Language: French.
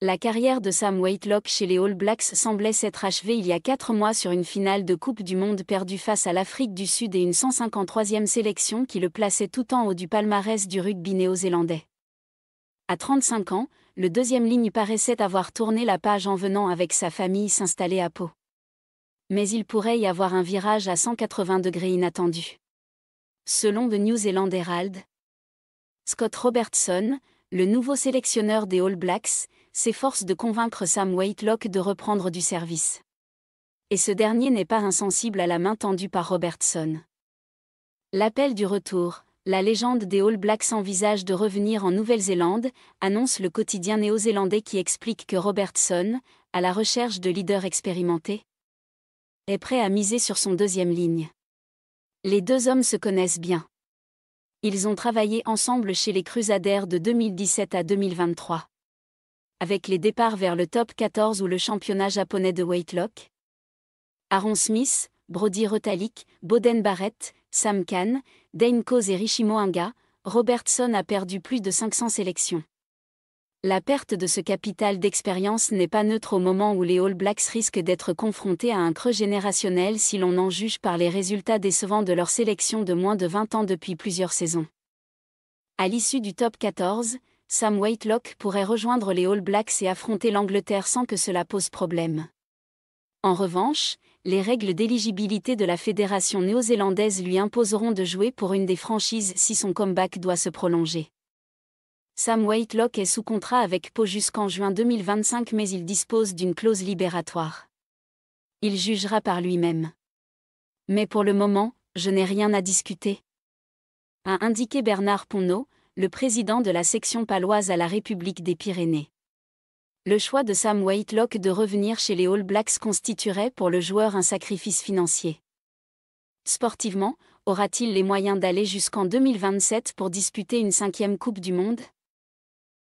La carrière de Sam Whitelock chez les All Blacks semblait s'être achevée il y a quatre mois sur une finale de Coupe du Monde perdue face à l'Afrique du Sud et une 153e sélection qui le plaçait tout en haut du palmarès du rugby néo-zélandais. À 35 ans, le deuxième ligne paraissait avoir tourné la page en venant avec sa famille s'installer à Pau. Mais il pourrait y avoir un virage à 180 degrés inattendu. Selon The New Zealand Herald, Scott Robertson, le nouveau sélectionneur des All Blacks, s'efforce de convaincre Sam Waitlock de reprendre du service. Et ce dernier n'est pas insensible à la main tendue par Robertson. L'appel du retour, la légende des All Blacks envisage de revenir en Nouvelle-Zélande, annonce le quotidien néo-zélandais qui explique que Robertson, à la recherche de leaders expérimentés, est prêt à miser sur son deuxième ligne. Les deux hommes se connaissent bien ils ont travaillé ensemble chez les Crusaders de 2017 à 2023. Avec les départs vers le top 14 ou le championnat japonais de Weightlock, Aaron Smith, Brody Rotalik, Boden Barrett, Sam Kahn, Dane Coase et Richie Moanga, Robertson a perdu plus de 500 sélections. La perte de ce capital d'expérience n'est pas neutre au moment où les All Blacks risquent d'être confrontés à un creux générationnel si l'on en juge par les résultats décevants de leur sélection de moins de 20 ans depuis plusieurs saisons. À l'issue du top 14, Sam Whitelock pourrait rejoindre les All Blacks et affronter l'Angleterre sans que cela pose problème. En revanche, les règles d'éligibilité de la fédération néo-zélandaise lui imposeront de jouer pour une des franchises si son comeback doit se prolonger. Sam Whitelock est sous contrat avec Pau jusqu'en juin 2025 mais il dispose d'une clause libératoire. Il jugera par lui-même. Mais pour le moment, je n'ai rien à discuter. A indiqué Bernard Ponneau, le président de la section paloise à la République des Pyrénées. Le choix de Sam Whitelock de revenir chez les All Blacks constituerait pour le joueur un sacrifice financier. Sportivement, aura-t-il les moyens d'aller jusqu'en 2027 pour disputer une cinquième Coupe du Monde